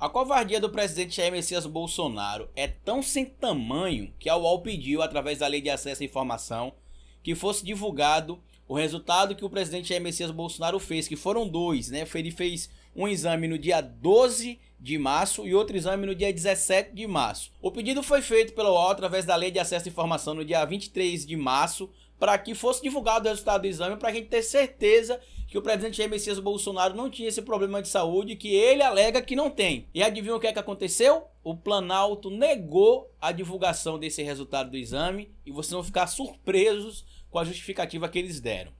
A covardia do presidente Jair Messias Bolsonaro é tão sem tamanho que a UOL pediu, através da Lei de Acesso à Informação, que fosse divulgado o resultado que o presidente Jair Messias Bolsonaro fez, que foram dois, né? Ele fez um exame no dia 12 de março e outro exame no dia 17 de março. O pedido foi feito pela UOL através da Lei de Acesso à Informação no dia 23 de março, para que fosse divulgado o resultado do exame, para a gente ter certeza que o presidente Jair Messias Bolsonaro não tinha esse problema de saúde que ele alega que não tem. E adivinha o que é que aconteceu? O Planalto negou a divulgação desse resultado do exame e vocês vão ficar surpresos com a justificativa que eles deram.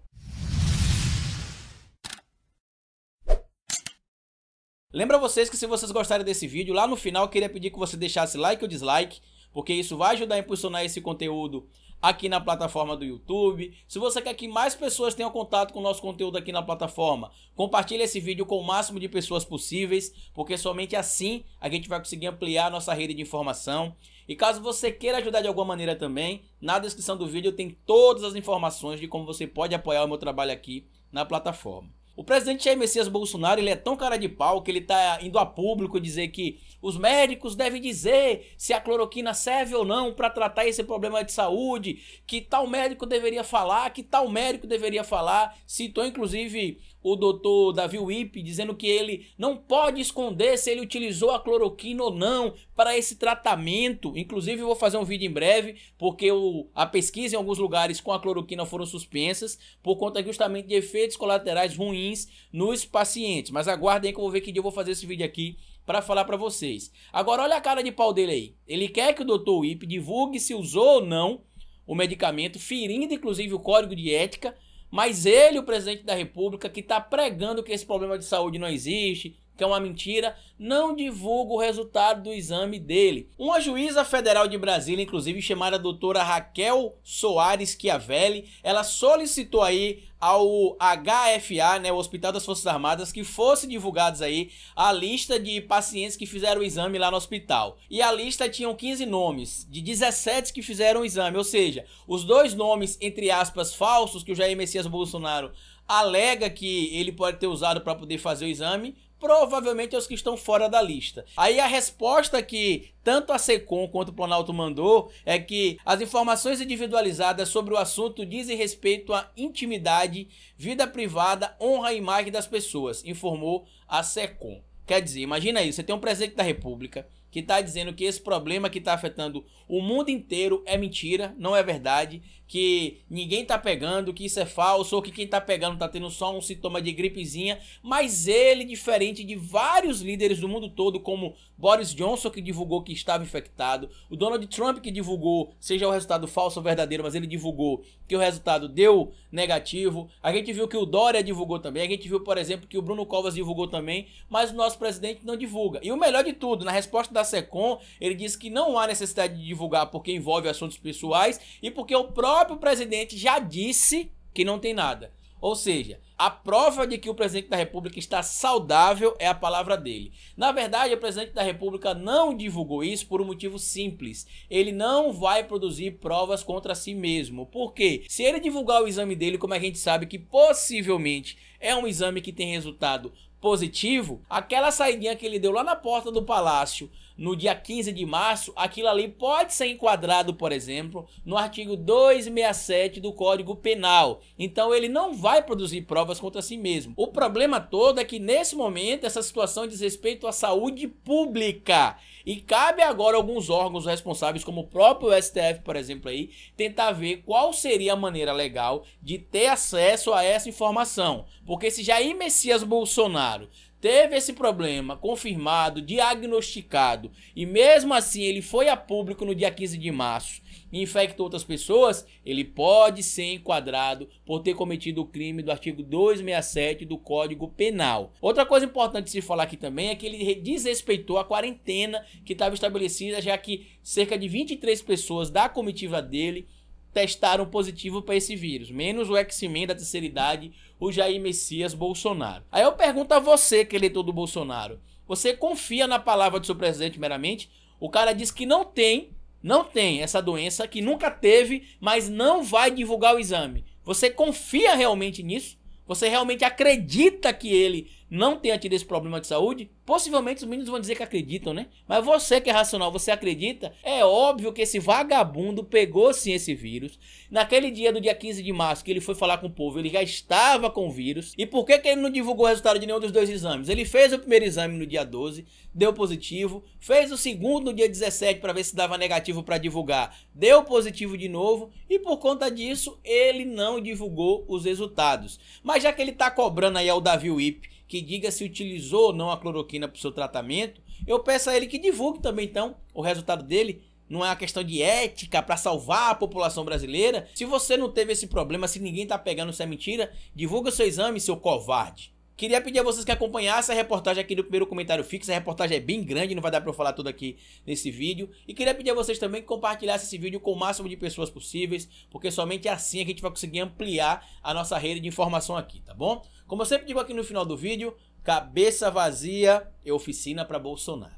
Lembra vocês que se vocês gostarem desse vídeo, lá no final eu queria pedir que você deixasse like ou dislike, porque isso vai ajudar a impulsionar esse conteúdo aqui na plataforma do YouTube. Se você quer que mais pessoas tenham contato com o nosso conteúdo aqui na plataforma, compartilhe esse vídeo com o máximo de pessoas possíveis, porque somente assim a gente vai conseguir ampliar nossa rede de informação. E caso você queira ajudar de alguma maneira também, na descrição do vídeo tem todas as informações de como você pode apoiar o meu trabalho aqui na plataforma. O presidente Jair Messias Bolsonaro ele é tão cara de pau que ele está indo a público dizer que os médicos devem dizer se a cloroquina serve ou não para tratar esse problema de saúde, que tal médico deveria falar, que tal médico deveria falar. Citou inclusive o doutor Davi Wipp dizendo que ele não pode esconder se ele utilizou a cloroquina ou não para esse tratamento. Inclusive, vou fazer um vídeo em breve, porque o, a pesquisa em alguns lugares com a cloroquina foram suspensas por conta justamente de efeitos colaterais ruins nos pacientes. Mas aguardem que eu vou ver que dia eu vou fazer esse vídeo aqui para falar para vocês. Agora, olha a cara de pau dele aí. Ele quer que o doutor Wipp divulgue se usou ou não o medicamento, ferindo inclusive o código de ética mas ele, o presidente da República, que está pregando que esse problema de saúde não existe, que é uma mentira, não divulga o resultado do exame dele. Uma juíza federal de Brasília, inclusive chamada doutora Raquel Soares Chiavelli, ela solicitou aí ao HFA, né, o Hospital das Forças Armadas, que fosse divulgados aí a lista de pacientes que fizeram o exame lá no hospital. E a lista tinham 15 nomes, de 17 que fizeram o exame, ou seja, os dois nomes, entre aspas, falsos que o Jair Messias Bolsonaro alega que ele pode ter usado para poder fazer o exame, provavelmente é os que estão fora da lista. Aí a resposta que tanto a SECOM quanto o Planalto mandou é que as informações individualizadas sobre o assunto dizem respeito à intimidade, vida privada, honra e imagem das pessoas, informou a SECOM. Quer dizer, imagina isso, você tem um presidente da República que está dizendo que esse problema que está afetando o mundo inteiro é mentira, não é verdade, que ninguém está pegando, que isso é falso, ou que quem está pegando está tendo só um sintoma de gripezinha, mas ele, diferente de vários líderes do mundo todo, como Boris Johnson, que divulgou que estava infectado, o Donald Trump, que divulgou, seja o resultado falso ou verdadeiro, mas ele divulgou que o resultado deu negativo, a gente viu que o Dória divulgou também, a gente viu, por exemplo, que o Bruno Covas divulgou também, mas o nosso presidente não divulga. E o melhor de tudo, na resposta da SECOM, ele disse que não há necessidade de divulgar porque envolve assuntos pessoais e porque o próprio presidente já disse que não tem nada. Ou seja, a prova de que o presidente da República está saudável é a palavra dele. Na verdade, o presidente da República não divulgou isso por um motivo simples. Ele não vai produzir provas contra si mesmo. Por quê? Se ele divulgar o exame dele, como a gente sabe que possivelmente é um exame que tem resultado positivo, aquela saidinha que ele deu lá na porta do palácio no dia 15 de março, aquilo ali pode ser enquadrado, por exemplo, no artigo 267 do Código Penal. Então ele não vai produzir provas contra si mesmo. O problema todo é que nesse momento essa situação diz respeito à saúde pública e cabe agora alguns órgãos responsáveis, como o próprio STF, por exemplo, aí, tentar ver qual seria a maneira legal de ter acesso a essa informação. Porque se Jair Messias Bolsonaro Bolsonaro teve esse problema confirmado, diagnosticado, e mesmo assim ele foi a público no dia 15 de março e infectou outras pessoas, ele pode ser enquadrado por ter cometido o crime do artigo 267 do Código Penal. Outra coisa importante de se falar aqui também é que ele desrespeitou a quarentena que estava estabelecida, já que cerca de 23 pessoas da comitiva dele testaram positivo para esse vírus, menos o X-Men da terceira idade, o Jair Messias Bolsonaro. Aí eu pergunto a você, que é eleitor do Bolsonaro, você confia na palavra do seu presidente meramente? O cara diz que não tem, não tem essa doença, que nunca teve, mas não vai divulgar o exame. Você confia realmente nisso? Você realmente acredita que ele não tenha tido esse problema de saúde, possivelmente os meninos vão dizer que acreditam, né? Mas você que é racional, você acredita? É óbvio que esse vagabundo pegou sim esse vírus. Naquele dia do dia 15 de março que ele foi falar com o povo, ele já estava com o vírus. E por que, que ele não divulgou o resultado de nenhum dos dois exames? Ele fez o primeiro exame no dia 12, deu positivo, fez o segundo no dia 17 para ver se dava negativo para divulgar, deu positivo de novo e por conta disso ele não divulgou os resultados. Mas já que ele tá cobrando aí ao Davi Wip que diga se utilizou ou não a cloroquina para o seu tratamento, eu peço a ele que divulgue também, então, o resultado dele. Não é uma questão de ética para salvar a população brasileira. Se você não teve esse problema, se ninguém está pegando, se é mentira, divulga seu exame, seu covarde. Queria pedir a vocês que acompanhassem a reportagem aqui do primeiro comentário fixo. A reportagem é bem grande, não vai dar para eu falar tudo aqui nesse vídeo. E queria pedir a vocês também que compartilhassem esse vídeo com o máximo de pessoas possíveis, porque somente assim a gente vai conseguir ampliar a nossa rede de informação aqui, tá bom? Como eu sempre digo aqui no final do vídeo, cabeça vazia é oficina para Bolsonaro.